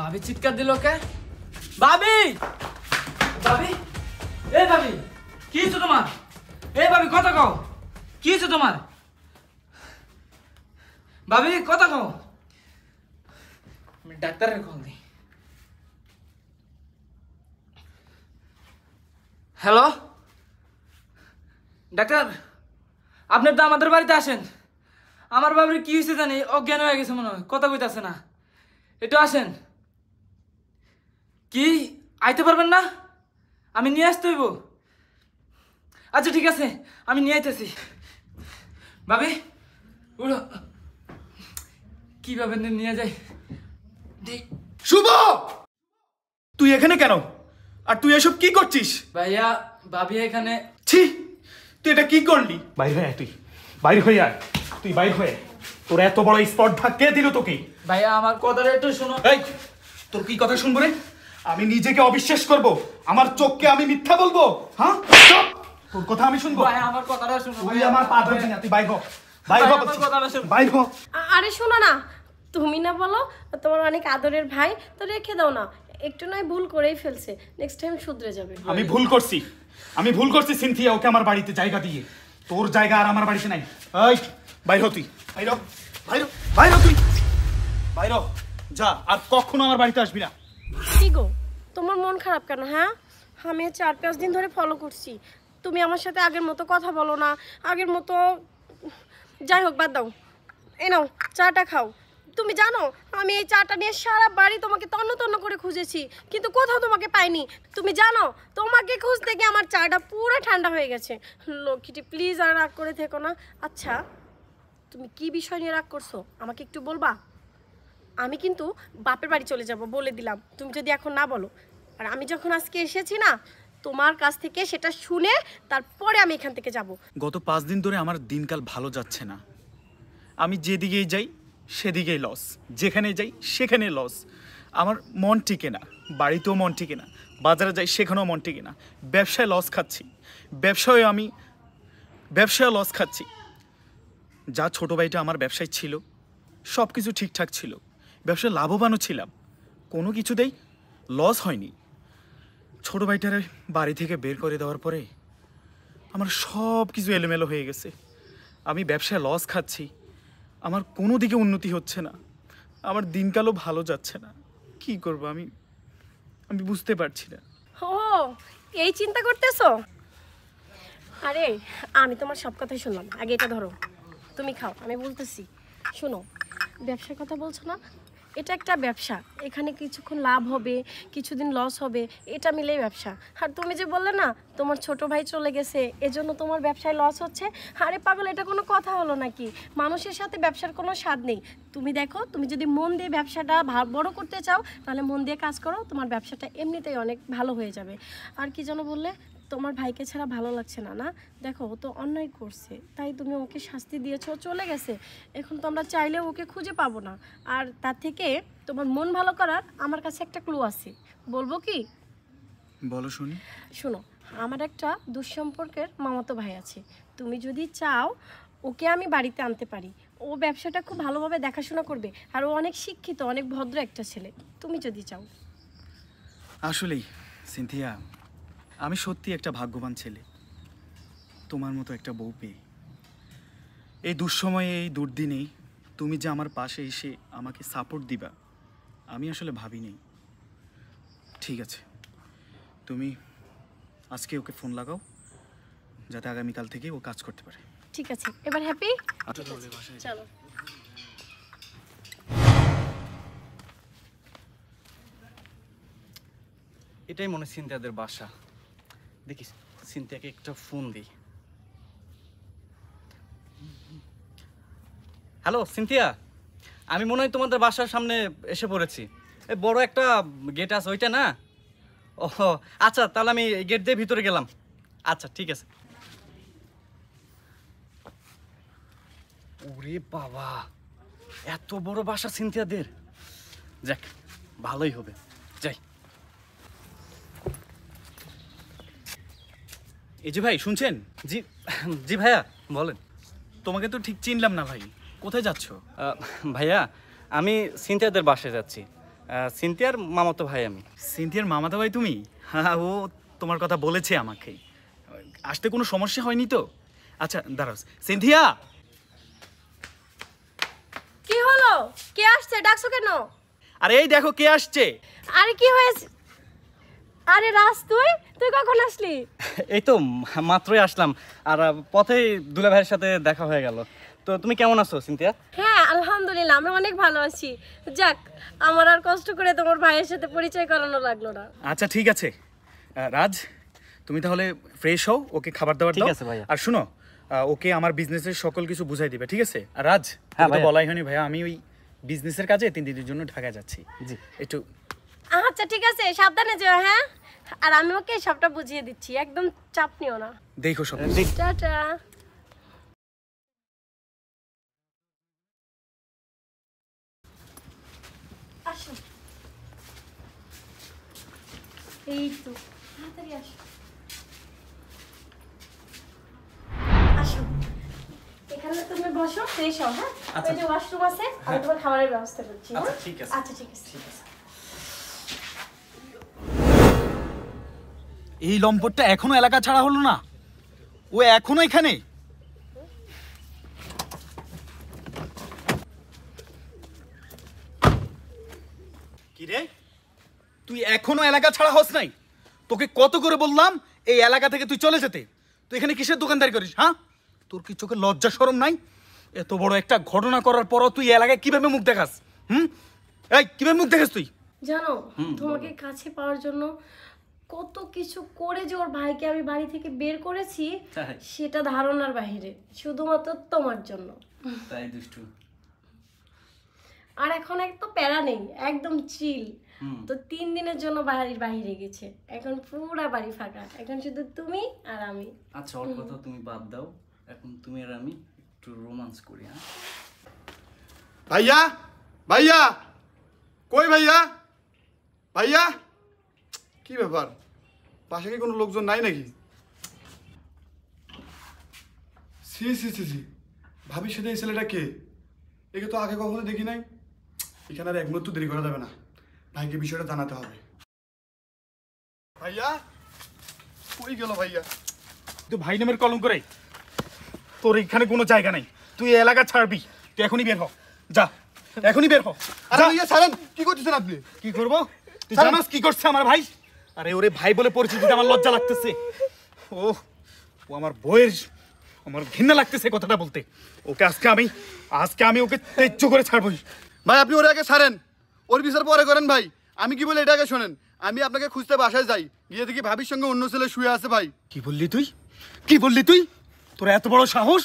ভাবি চিৎকার দিল কে বাবি বাবি এ ভাবি কি তোমার এ বাবি কথা কও কি হয়েছে তোমার বাবি কথা কও আমি ডাক্তারের কল দিই হ্যালো ডাক্তার আপনি তো আমাদের বাড়িতে আসেন আমার বাবার কি হয়েছে জানি অজ্ঞান হয়ে গেছে মনে হয় কথা কইতে আসে না একটু আসেন কি আইতে পারবেন না আমি নিয়ে আসতে হইব আচ্ছা ঠিক আছে আমি নিয়ে আইতেছি ভাবি উড়ো কিভাবে নিয়ে যাই শুভ তুই এখানে কেন আর তুই এসব কি করছিস ভাইয়া ভাবি এখানে ছি তুই এটা কি করলি বাইর হয়ে আয় তুই বাইর হয়ে আয় তুই বাইর হয়ে তোর এত বড় স্পট কে দিল তোকে ভাইয়া আমার কথাটা একটু শোনো এই তোর কি কথা শুনবো রে আমি নিজেকে অবিশ্বাস করব আমার চোখকে আমি মিথ্যা বলবো হ্যাঁ তোর কথা আমি শুনবো ভাই আমার কথাটা শুনো তুই আমার পা ধরে না তুই বাইগো বাইগো বাইর আরে শোনো না তুমি না বলো তোমার অনেক আদরের ভাই তো রেখে দাও না একটু নয় ভুল করেই ফেলছে নেক্সট টাইম শুধরে যাবে আমি ভুল করছি আমি ভুল করছি সিনথিয়া ওকে আমার বাড়িতে জায়গা দিয়ে তোর জায়গা আর আমার বাড়িতে নাই এই বাইর তুই বাইর বাইর বাইর তুই বাইর যা আর কখনো আমার বাড়িতে আসবি না কি তোমার মন খারাপ কেন হ্যাঁ আমি চার পাঁচ দিন ধরে ফলো করছি তুমি আমার সাথে আগের মতো কথা বলো না আগের মতো যাই হোক বাদ দাও এ নাও চাটা খাও তুমি জানো আমি এই চাটা নিয়ে সারা বাড়ি তোমাকে তন্ন তন্ন করে খুঁজেছি কিন্তু কোথাও তোমাকে পাইনি তুমি জানো তোমাকে খুঁজতে গিয়ে আমার চাটা পুরো ঠান্ডা হয়ে গেছে লক্ষ্মীটি প্লিজ আর রাগ করে থেকো না আচ্ছা তুমি কি বিষয় নিয়ে রাগ করছো আমাকে একটু বলবা আমি কিন্তু বাপের বাড়ি চলে যাব বলে দিলাম তুমি যদি এখন না বলো আর আমি যখন আজকে এসেছি না তোমার কাছ থেকে সেটা শুনে তারপরে আমি এখান থেকে যাব গত পাঁচ দিন ধরে আমার দিনকাল ভালো যাচ্ছে না আমি যেদিকেই যাই সেদিকেই লস যেখানে যাই সেখানে লস আমার মন টিকে না বাড়িতেও মন টিকে না বাজারে যাই সেখানেও মন টিকে না ব্যবসায় লস খাচ্ছি ব্যবসায় আমি ব্যবসায় লস খাচ্ছি যা ছোটো ভাইটা আমার ব্যবসায় ছিল সব কিছু ঠিকঠাক ছিল ব্যবসায় লাভবানও ছিলাম কোনো কিছুতেই লস হয়নি ছোট ভাইটারে বাড়ি থেকে বের করে দেওয়ার পরে আমার সব কিছু এলোমেলো হয়ে গেছে আমি ব্যবসায় লস খাচ্ছি আমার কোনো দিকে উন্নতি হচ্ছে না আমার দিনকালও ভালো যাচ্ছে না কি করব আমি আমি বুঝতে পারছি না ও এই চিন্তা করতেছো আরে আমি তোমার সব কথাই শুনলাম আগে এটা ধরো তুমি খাও আমি বলতেছি শোনো ব্যবসার কথা বলছো না এটা একটা ব্যবসা এখানে কিছুক্ষণ লাভ হবে কিছুদিন লস হবে এটা মিলেই ব্যবসা আর তুমি যে বললে না তোমার ছোট ভাই চলে গেছে এজন্য তোমার ব্যবসায় লস হচ্ছে আরে পাগল এটা কোনো কথা হলো নাকি মানুষের সাথে ব্যবসার কোনো স্বাদ নেই তুমি দেখো তুমি যদি মন দিয়ে ব্যবসাটা বড় করতে চাও তাহলে মন দিয়ে কাজ করো তোমার ব্যবসাটা এমনিতেই অনেক ভালো হয়ে যাবে আর কি যেন বললে তোমার ভাইকে ছাড়া ভালো লাগছে না না দেখো ও তো অন্যায় করছে তাই তুমি ওকে শাস্তি দিয়েছো চলে গেছে এখন তো আমরা চাইলেও ওকে খুঁজে পাবো না আর তার থেকে তোমার মন ভালো করার আমার কাছে একটা ক্লু আছে বলবো কি বলো শুনি শোনো আমার একটা দুঃসম্পর্কের মামাতো ভাই আছে তুমি যদি চাও ওকে আমি বাড়িতে আনতে পারি ও ব্যবসাটা খুব ভালোভাবে দেখাশোনা করবে আর ও অনেক শিক্ষিত অনেক ভদ্র একটা ছেলে তুমি যদি চাও আসলেই সিনথিয়া আমি সত্যি একটা ভাগ্যবান ছেলে তোমার মতো একটা বউ পেয়ে এই দুঃসময়ে এই দুর্দিনেই তুমি যে আমার পাশে এসে আমাকে সাপোর্ট দিবা আমি আসলে ভাবি নেই ঠিক আছে তুমি আজকে ওকে ফোন লাগাও যাতে আগামীকাল থেকে ও কাজ করতে পারে ঠিক আছে এবার হ্যাপি আচ্ছা, চলো এটাই মনে সিনথিয়াদের বাসা দেখিস সিনথিয়াকে একটা ফোন দিই হ্যালো সিনথিয়া আমি মনে হয় তোমাদের বাসার সামনে এসে পড়েছি বড় একটা গেট আছে ওইটা না ও আচ্ছা তাহলে আমি গেট দিয়ে ভিতরে গেলাম আচ্ছা ঠিক আছে ওরে বাবা এত বড় বাসা সিনথিয়াদের যাক ভালোই হবে যাই এই যে ভাই শুনছেন জি জি ভাইয়া বলেন তোমাকে তো ঠিক চিনলাম না ভাই কোথায় যাচ্ছ ভাইয়া আমি সিনথিয়াদের বাসায় যাচ্ছি সিনথিয়ার মামাতো ভাই আমি সিনথিয়ার মামাতো ভাই তুমি হ্যাঁ ও তোমার কথা বলেছে আমাকে আসতে কোনো সমস্যা হয়নি তো আচ্ছা দাঁড়াও সিনথিয়া কি হলো কে আসছে ডাকছো কেন আরে এই দেখো কে আসছে আরে কি হয়েছে আরে রাজ তুই তুই কখন আসলি এই তো মাত্রই আসলাম আর পথে দুলা ভাইয়ের সাথে দেখা হয়ে গেল তো তুমি কেমন আছো সিনথিয়া হ্যাঁ আলহামদুলিল্লাহ আমরা অনেক ভালো আছি যাক আমার আর কষ্ট করে তোমার ভাইয়ের সাথে পরিচয় করানো লাগলো না আচ্ছা ঠিক আছে রাজ তুমি তাহলে ফ্রেশ হও ওকে খাবার দাবার দাও ঠিক আছে ভাইয়া আর শুনো ওকে আমার বিজনেসের সকল কিছু বুঝাই দিবে ঠিক আছে আর রাজ হ্যাঁ বলাই হয়নি ভাইয়া আমি ওই বিজনেসের কাজে তিন দিনের জন্য ঢাকা যাচ্ছি জি একটু আচ্ছা ঠিক আছে সাবধানে যেও হ্যাঁ আর আমি ওকে সবটা বুঝিয়ে দিচ্ছি একদম চাপ নিও না দেখো সব টাটা এই আসো এখানে তুমি বসো ফ্রেশ হও হ্যাঁ ওই আচ্ছা। যে ওয়াশরুম আছে আমি হ্যাঁ। তোমার খাবারের ব্যবস্থা করছি হ্যাঁ? আচ্ছা, আচ্ছা ঠিক আছে ঠিক আছে এই লম্পটটা এখনো এলাকা ছাড়া হলো না ও এখনো এখানে কি রে তুই এখনো এলাকা ছাড়া হস নাই তোকে কত করে বললাম এই এলাকা থেকে তুই চলে যেতে তুই এখানে কিসের দোকানদারি করিস হ্যাঁ তোর কি চোখে লজ্জা সরম নাই এত বড় একটা ঘটনা করার পরও তুই এলাকায় কিভাবে মুখ দেখাস হুম এই কিভাবে মুখ দেখাস তুই জানো তোমাকে কাছে পাওয়ার জন্য কত কিছু করে যে ওর ভাইকে আমি বাড়ি থেকে বের করেছি সেটা ধারণার বাহিরে শুধুমাত্র তোমার জন্য তাই দুষ্টু আর এখন এক তো প্যারা নেই একদম চিল তো তিন দিনের জন্য বাড়ির বাইরে গেছে এখন পুরা বাড়ি ফাঁকা এখন শুধু তুমি আর আমি আচ্ছা ওর কথা তুমি বাদ দাও এখন তুমি আর আমি একটু রোমান্স করি হ্যাঁ ভাইয়া ভাইয়া কই ভাইয়া ভাইয়া কি ব্যাপার পাশে কি কোনো লোকজন নাই নাকি সি সি সি সি ভাবি সেটা এই ছেলেটা কে একে তো আগে কখনো দেখি নাই এখানে আর এক মুহূর্ত দেরি করা যাবে না ভাইকে বিষয়টা জানাতে হবে ভাইয়া কই গেল ভাইয়া তুই ভাই নামের কলম করে তোর এখানে কোনো জায়গা নাই তুই এলাকা ছাড়বি তুই এখনই বের হ যা এখনই বের হ আরে ভাইয়া ছাড়েন কি করছিস আপনি কি করব তুই জানাস কি করছে আমার ভাই আরে ওরে ভাই বলে পরিচিত আমার লজ্জা লাগতেছে ও ও আমার বয়ের আমার ঘৃণা লাগতেছে কথাটা বলতে ওকে আজকে আমি আজকে আমি ওকে তেজ্য করে ছাড়বই ভাই আপনি ওরে আগে ছাড়েন ওর বিচার পরে করেন ভাই আমি কি বলি এটাকে শোনেন আমি আপনাকে খুঁজতে বাসায় যাই গিয়ে দেখি ভাবির সঙ্গে অন্য ছেলে শুয়ে আছে ভাই কি বললি তুই কি বললি তুই তোর এত বড় সাহস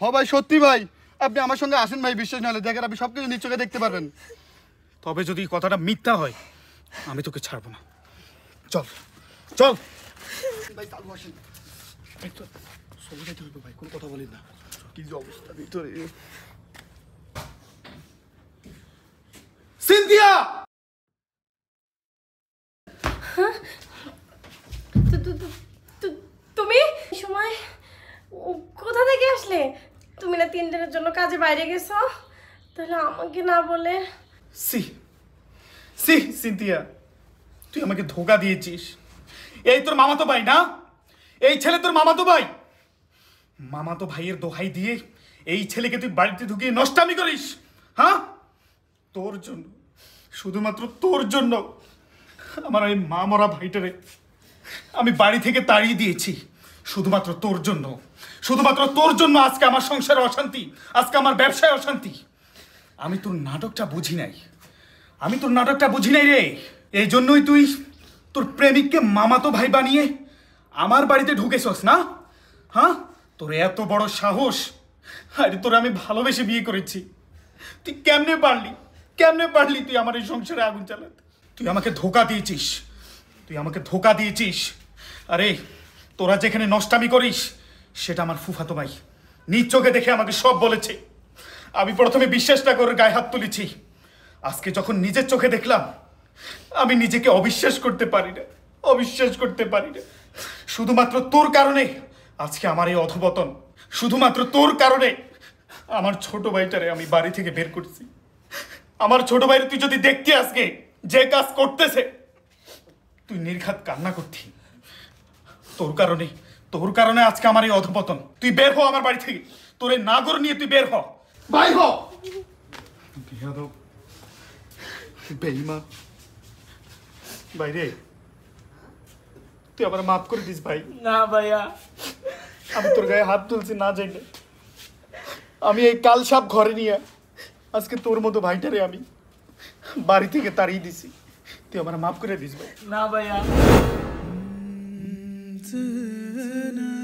হ ভাই সত্যি ভাই আপনি আমার সঙ্গে আসেন ভাই বিশ্বাস নাহলে দেখেন আপনি সব কিছু নিশ্চয়ই দেখতে পারবেন তবে যদি কথাটা মিথ্যা হয় আমি তোকে ছাড়বো না চল চল ভাই কোনো কথা বলেন না কি যে অবস্থা ভিতরে বাইরে গেছো তাহলে আমাকে না বলে সি সি সিনতিয়া তুই আমাকে ধোকা দিয়েছিস এই তোর মামাতো ভাই না এই ছেলে তোর মামাতো ভাই মামাতো ভাইয়ের দোহাই দিয়ে এই ছেলেকে তুই বাড়িতে ঢুকিয়ে নষ্টামি করিস হ্যাঁ তোর জন্য শুধুমাত্র তোর জন্য আমার ওই মা মরা ভাইটারে আমি বাড়ি থেকে তাড়িয়ে দিয়েছি শুধুমাত্র তোর জন্য শুধুমাত্র তোর জন্য আজকে আমার সংসারে অশান্তি আজকে আমার ব্যবসায় অশান্তি আমি তোর নাটকটা বুঝি নাই আমি তোর নাটকটা বুঝি নাই রে এই জন্যই তুই তোর প্রেমিককে মামাতো ভাই বানিয়ে আমার বাড়িতে ঢুকেছস না হ্যাঁ তোর এত বড় সাহস আরে তোর আমি ভালোবেসে বিয়ে করেছি তুই কেমনে পারলি কেমনে পারলি তুই আমার এই সংসারে আগুন চালাতে তুই আমাকে ধোকা দিয়েছিস তুই আমাকে ধোকা দিয়েছিস আরে তোরা যেখানে নষ্টামি করিস সেটা আমার ফুফাতো ভাই নিজ চোখে দেখে আমাকে সব বলেছে আমি প্রথমে বিশ্বাস না করে গায়ে হাত তুলেছি আজকে যখন নিজের চোখে দেখলাম আমি নিজেকে অবিশ্বাস করতে পারি না অবিশ্বাস করতে পারি না শুধুমাত্র তোর কারণে আজকে আমার এই অধবতন শুধুমাত্র তোর কারণে আমার ছোট ভাইটারে আমি বাড়ি থেকে বের করছি আমার ছোট ভাইরে তুই যদি দেখতি আজকে যে কাজ করতেছে তুই নির্ঘাত কান্না করতি তোর কারণে তোর কারণে আজকে আমার এই অধপতন তুই বের হ আমার বাড়ি থেকে তোর এই নাগর নিয়ে তুই বের হ ভাই হ বেইমান বাইরে তুই আবার মাফ করে দিস ভাই না ভাইয়া আমি তোর গায়ে হাত তুলছি না জানি আমি এই কাল সাপ ঘরে নিয়ে আজকে তোর মতো ভাইটারে আমি বাড়ি থেকে তাড়িয়ে দিছি তুই আমার মাফ করে দিস ভাই না ভাইয়া to